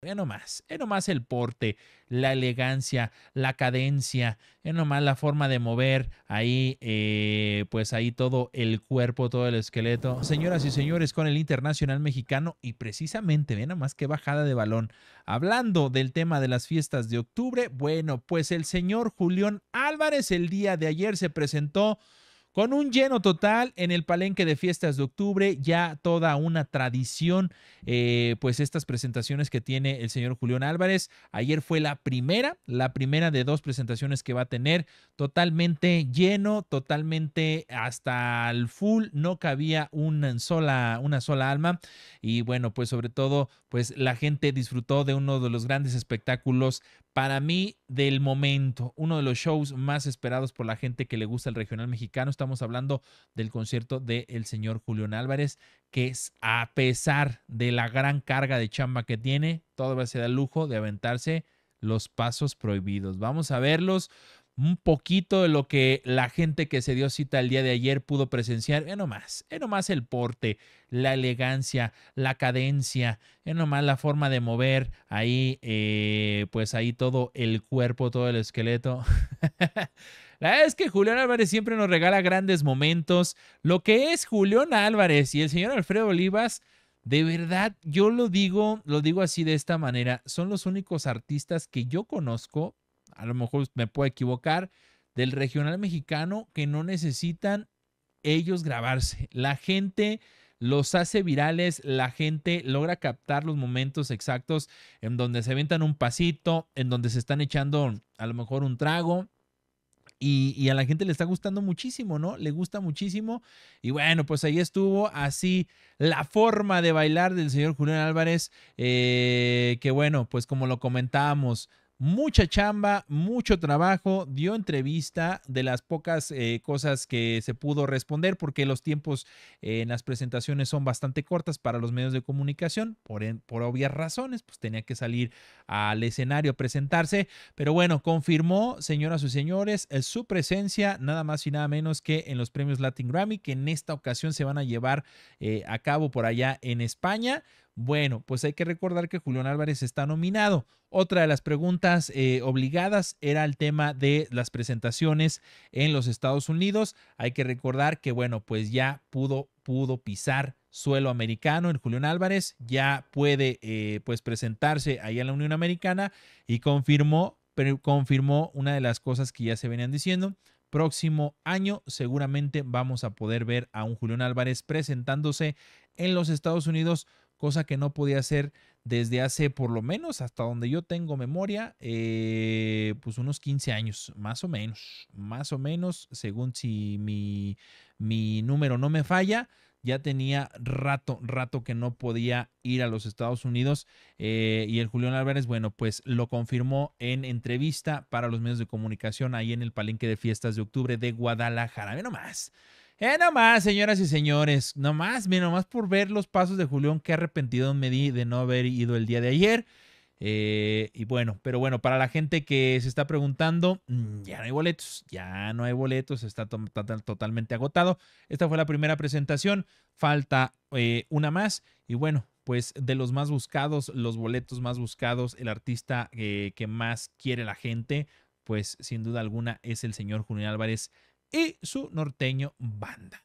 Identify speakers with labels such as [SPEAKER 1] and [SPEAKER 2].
[SPEAKER 1] Ve nomás, ve nomás el porte, la elegancia, la cadencia, es nomás la forma de mover ahí, eh, pues ahí todo el cuerpo, todo el esqueleto. Señoras y señores, con el Internacional Mexicano y precisamente, ve nomás qué bajada de balón. Hablando del tema de las fiestas de octubre, bueno, pues el señor Julián Álvarez el día de ayer se presentó con un lleno total en el palenque de fiestas de octubre, ya toda una tradición, eh, pues estas presentaciones que tiene el señor Julián Álvarez. Ayer fue la primera, la primera de dos presentaciones que va a tener, totalmente lleno, totalmente hasta el full, no cabía una sola, una sola alma. Y bueno, pues sobre todo, pues la gente disfrutó de uno de los grandes espectáculos para mí del momento, uno de los shows más esperados por la gente que le gusta el regional mexicano. Estamos hablando del concierto del señor Julián Álvarez, que es a pesar de la gran carga de chamba que tiene, todavía se da el lujo de aventarse los pasos prohibidos. Vamos a verlos un poquito de lo que la gente que se dio cita el día de ayer pudo presenciar. más nomás, no nomás el porte, la elegancia, la cadencia, no nomás la forma de mover ahí, eh, pues ahí todo el cuerpo, todo el esqueleto. la verdad es que Julián Álvarez siempre nos regala grandes momentos. Lo que es Julián Álvarez y el señor Alfredo Olivas, de verdad, yo lo digo, lo digo así de esta manera, son los únicos artistas que yo conozco a lo mejor me puedo equivocar, del regional mexicano que no necesitan ellos grabarse. La gente los hace virales, la gente logra captar los momentos exactos en donde se avientan un pasito, en donde se están echando a lo mejor un trago, y, a la gente le está gustando muchísimo, ¿no? Le gusta muchísimo. Y bueno, pues ahí estuvo así la forma de bailar del señor Julián Álvarez, eh, que bueno, pues como lo comentábamos, mucha chamba, mucho trabajo, dio entrevista de las pocas eh, cosas que se pudo responder porque los tiempos eh, en las presentaciones son bastante cortas para los medios de comunicación, por, por obvias razones, pues tenía que salir al escenario a presentarse, pero bueno, confirmó, señoras y señores, eh, su presencia nada más y nada menos que en los premios Latin Grammy, que en esta ocasión se van a llevar a cabo por allá en España bueno, pues hay que recordar que Julián Álvarez está nominado. Otra de las preguntas eh, obligadas era el tema de las presentaciones en los Estados Unidos. Hay que recordar que, bueno, pues ya pudo, pudo pisar suelo americano en Julián Álvarez, ya puede eh, pues presentarse ahí en la Unión Americana y confirmó, pero confirmó una de las cosas que ya se venían diciendo, próximo año seguramente vamos a poder ver a un Julián Álvarez presentándose en los Estados Unidos cosa que no podía hacer desde hace por lo menos hasta donde yo tengo memoria, eh, pues unos 15 años, más o menos, más o menos, según si mi, mi número no me falla, ya tenía rato, rato que no podía ir a los Estados Unidos. Eh, y el Julián Álvarez, bueno, pues lo confirmó en entrevista para los medios de comunicación ahí en el Palenque de Fiestas de Octubre de Guadalajara. Ve más eh, nomás, señoras y señores, nomás, mira, nomás por ver los pasos de Julián, qué arrepentido me di de no haber ido el día de ayer. Eh, y bueno, pero bueno, para la gente que se está preguntando, mm, ya no hay boletos, ya no hay boletos, está totalmente agotado. Esta fue la primera presentación, falta eh, una más. Y bueno, pues de los más buscados, los boletos más buscados, el artista eh, que más quiere la gente, pues sin duda alguna es el señor Julián Álvarez y su norteño banda.